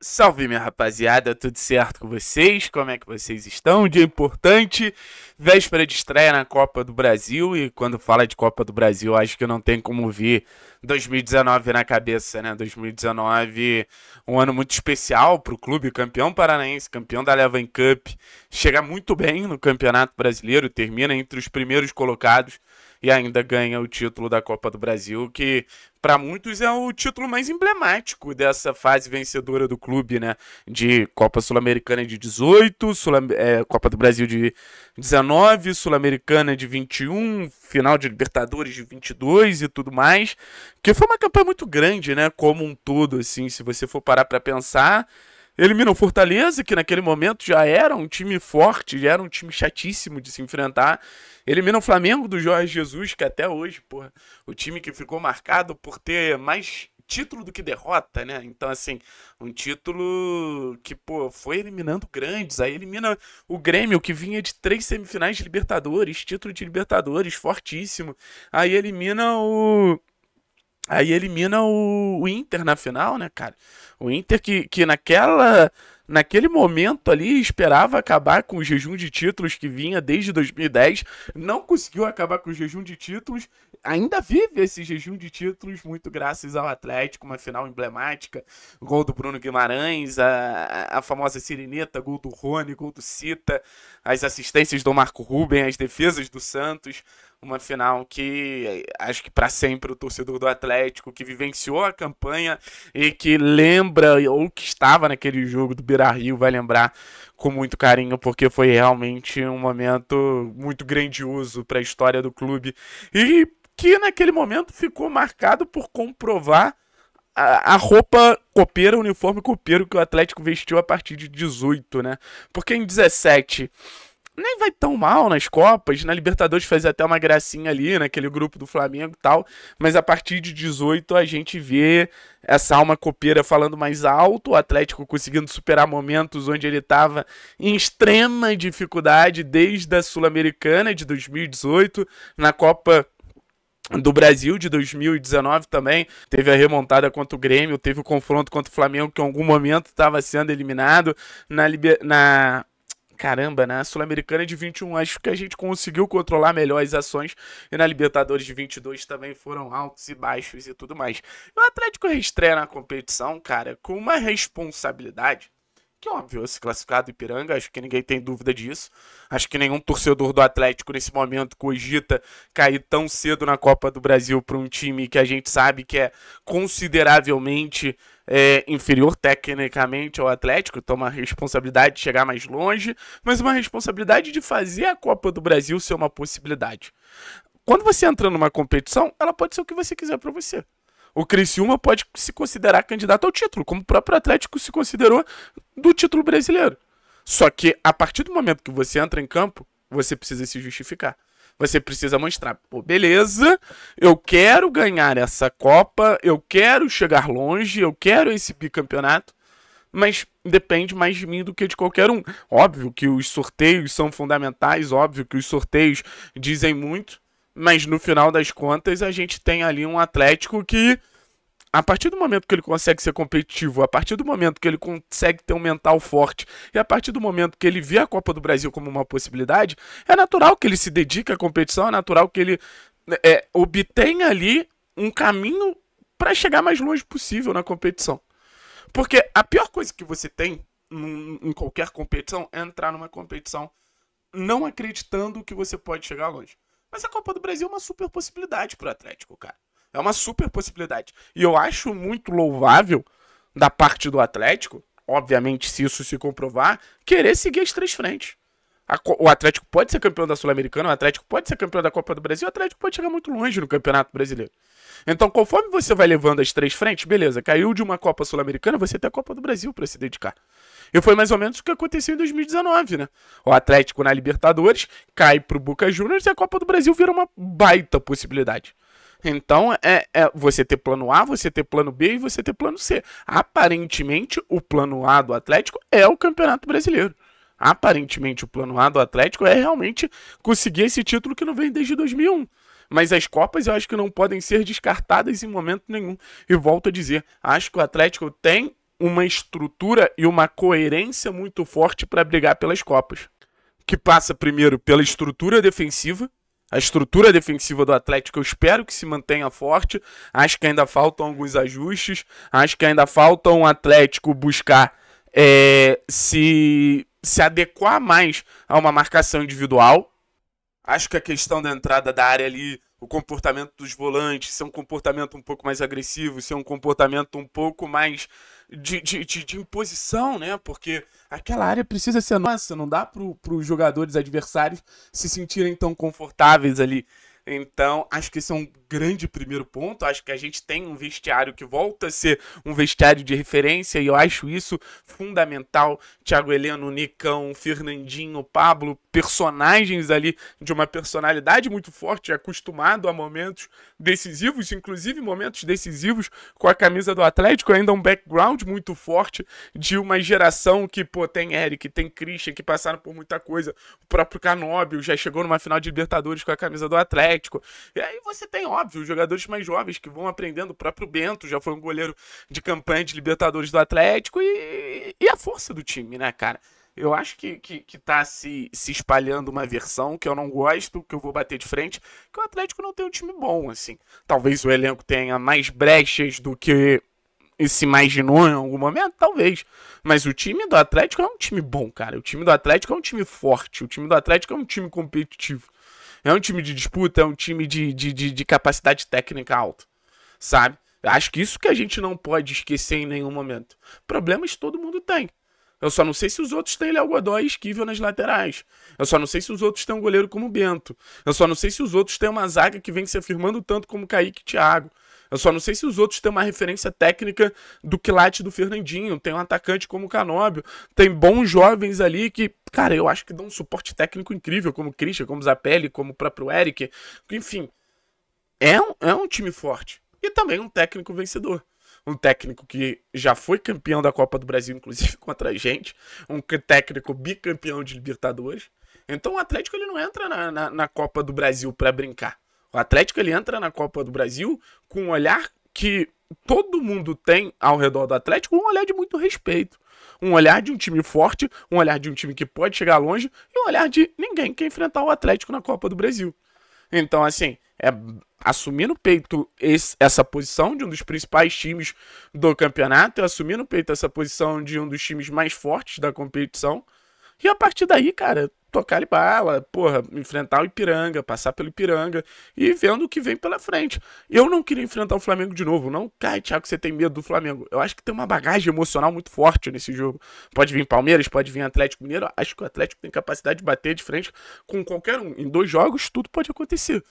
Salve minha rapaziada, tudo certo com vocês? Como é que vocês estão? dia importante, véspera de estreia na Copa do Brasil e quando fala de Copa do Brasil, acho que não tem como vir 2019 na cabeça, né? 2019, um ano muito especial para o clube, campeão paranaense, campeão da Levan Cup, chega muito bem no Campeonato Brasileiro, termina entre os primeiros colocados e ainda ganha o título da Copa do Brasil, que para muitos é o título mais emblemático dessa fase vencedora do clube, né? De Copa Sul-Americana de 18, Sul é, Copa do Brasil de 19, Sul-Americana de 21, final de Libertadores de 22 e tudo mais, que foi uma campanha muito grande, né? Como um todo, assim, se você for parar para pensar. Eliminam Fortaleza, que naquele momento já era um time forte, já era um time chatíssimo de se enfrentar. Eliminam Flamengo do Jorge Jesus, que até hoje, porra, o time que ficou marcado por ter mais título do que derrota, né? Então, assim, um título que, pô, foi eliminando grandes. Aí elimina o Grêmio, que vinha de três semifinais de Libertadores, título de Libertadores, fortíssimo. Aí elimina o Aí elimina o, o, Inter na final, né, cara? O Inter que, que naquela, naquele momento ali esperava acabar com o jejum de títulos que vinha desde 2010, não conseguiu acabar com o jejum de títulos, ainda vive esse jejum de títulos muito graças ao Atlético, uma final emblemática, gol do Bruno Guimarães, a, a famosa sirineta, gol do Rony, gol do Cita, as assistências do Marco Ruben, as defesas do Santos, uma final que eh, acho que para sempre o torcedor do Atlético que vivenciou a campanha e que lembra ou que estava naquele jogo do Beira-Rio vai lembrar com muito carinho porque foi realmente um momento muito grandioso para a história do clube e que naquele momento ficou marcado por comprovar a, roupa copeira, o uniforme copeiro que o Atlético vestiu a partir de 18, né? Porque em 17 nem vai tão mal nas Copas, na Libertadores fez até uma gracinha ali, naquele grupo do Flamengo e tal, mas a partir de 18 a gente vê essa alma copeira falando mais alto, o Atlético conseguindo superar momentos onde ele estava em extrema dificuldade desde a Sul-Americana de 2018, na Copa do Brasil de 2019 também teve a remontada contra o Grêmio, teve o confronto contra o Flamengo que em algum momento estava sendo eliminado na, na Caramba, na né? Sul-Americana de 21 acho que a gente conseguiu controlar melhor as ações e na Libertadores de 22 também foram altos e baixos e tudo mais. o Atlético reestreia na competição, cara, com uma responsabilidade que é óbvio, se classificar do Ipiranga, acho que ninguém tem dúvida disso. Acho que nenhum torcedor do Atlético nesse momento cogita cair tão cedo na Copa do Brasil para um time que a gente sabe que é consideravelmente é, inferior tecnicamente ao Atlético, toma a responsabilidade de chegar mais longe, mas uma responsabilidade de fazer a Copa do Brasil ser uma possibilidade. Quando você entra numa competição, ela pode ser o que você quiser para você. O Criciúma pode se considerar candidato ao título, como o próprio Atlético se considerou do título brasileiro. Só que a partir do momento que você entra em campo, você precisa se justificar. Você precisa mostrar, pô, beleza, eu quero ganhar essa Copa, eu quero chegar longe, eu quero esse bicampeonato, mas depende mais de mim do que de qualquer um. Óbvio que os sorteios são fundamentais, óbvio que os sorteios dizem muito, mas no final das contas a gente tem ali um Atlético que a partir do momento que ele consegue ser competitivo, a partir do momento que ele consegue ter um mental forte e a partir do momento que ele vê a Copa do Brasil como uma possibilidade, é natural que ele se dedique à competição, é natural que ele é, obtenha ali um caminho para chegar mais longe possível na competição. Porque a pior coisa que você tem em qualquer competição é entrar numa competição não acreditando que você pode chegar longe. Mas a Copa do Brasil é uma super possibilidade para o Atlético, cara. É uma super possibilidade. E eu acho muito louvável da parte do Atlético, obviamente, se isso se comprovar, querer seguir as três frentes. O Atlético pode ser campeão da Sul-Americana, o Atlético pode ser campeão da Copa do Brasil, o Atlético pode chegar muito longe no Campeonato Brasileiro. Então, conforme você vai levando as três frentes, beleza, caiu de uma Copa Sul-Americana, você tem a Copa do Brasil para se dedicar. E foi mais ou menos o que aconteceu em 2019, né? O Atlético na Libertadores cai pro Boca Juniors e a Copa do Brasil vira uma baita possibilidade. Então, é, é, você ter plano A, você ter plano B e você ter plano C. Aparentemente, o plano A do Atlético é o Campeonato Brasileiro. Aparentemente, o plano A do Atlético é realmente conseguir esse título que não vem desde 2001 mas as Copas eu acho que não podem ser descartadas em momento nenhum. E volto a dizer, acho que o Atlético tem uma estrutura e uma coerência muito forte para brigar pelas Copas. Que passa primeiro pela estrutura defensiva, a estrutura defensiva do Atlético eu espero que se mantenha forte. Acho que ainda faltam alguns ajustes. Acho que ainda falta um Atlético buscar é, se, se adequar mais a uma marcação individual. Acho que a questão da entrada da área ali o comportamento dos volantes, ser um comportamento um pouco mais agressivo, ser um comportamento um pouco mais de, de, de, de imposição, né? Porque aquela área precisa ser nossa, não dá para os jogadores adversários se sentirem tão confortáveis ali. Então, acho que esse é um grande primeiro ponto. Acho que a gente tem um vestiário que volta a ser um vestiário de referência e eu acho isso fundamental. Thiago Heleno, Nicão, Fernandinho, Pablo, personagens ali de uma personalidade muito forte, acostumado a momentos decisivos, inclusive momentos decisivos com a camisa do Atlético, ainda um background muito forte de uma geração que, pô, tem Eric, tem Christian, que passaram por muita coisa. O próprio Canóbio já chegou numa final de Libertadores com a camisa do Atlético. E aí você tem óbvio, os jogadores mais jovens que vão aprendendo, o próprio Bento já foi um goleiro de campanha de Libertadores do Atlético e, e a força do time, né, cara? Eu acho que, que, que tá se, se espalhando uma versão que eu não gosto, que eu vou bater de frente, que o Atlético não tem um time bom, assim. Talvez o elenco tenha mais brechas do que se imaginou em algum momento, talvez. Mas o time do Atlético é um time bom, cara. O time do Atlético é um time forte. O time do Atlético é um time competitivo. É um time de disputa, é um time de, de, de, de capacidade técnica alta, sabe? Acho que isso que a gente não pode esquecer em nenhum momento. Problemas todo mundo tem. Eu só não sei se os outros têm Léo Godói e Esquivel nas laterais. Eu só não sei se os outros têm um goleiro como Bento. Eu só não sei se os outros têm uma zaga que vem se afirmando tanto como Kaique e Thiago. Eu só não sei se os outros têm uma referência técnica do quilate do Fernandinho, tem um atacante como o Canóbio, tem bons jovens ali que, cara, eu acho que dão um suporte técnico incrível, como o Christian, como o Zapelli, como o próprio Eric, enfim. É um, é um time forte e também um técnico vencedor um técnico que já foi campeão da Copa do Brasil, inclusive contra a gente, um técnico bicampeão de Libertadores. Então o Atlético ele não entra na, na, na Copa do Brasil para brincar. O Atlético ele entra na Copa do Brasil com um olhar que todo mundo tem ao redor do Atlético, um olhar de muito respeito. Um olhar de um time forte, um olhar de um time que pode chegar longe e um olhar de ninguém quer enfrentar o Atlético na Copa do Brasil. Então, assim, é assumir no peito esse, essa posição de um dos principais times do campeonato, é assumir no peito essa posição de um dos times mais fortes da competição e a partir daí, cara, tocar e bala, porra, enfrentar o Ipiranga, passar pelo Ipiranga e vendo o que vem pela frente. Eu não queria enfrentar o Flamengo de novo, não. Cai, Thiago, você tem medo do Flamengo. Eu acho que tem uma bagagem emocional muito forte nesse jogo. Pode vir Palmeiras, pode vir Atlético Mineiro. Acho que o Atlético tem capacidade de bater de frente com qualquer um. Em dois jogos, tudo pode acontecer.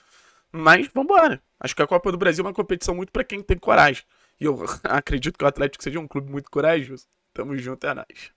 Mas vambora. Acho que a Copa do Brasil é uma competição muito para quem tem coragem. E eu acredito que o Atlético seja um clube muito corajoso. Tamo junto, é nóis.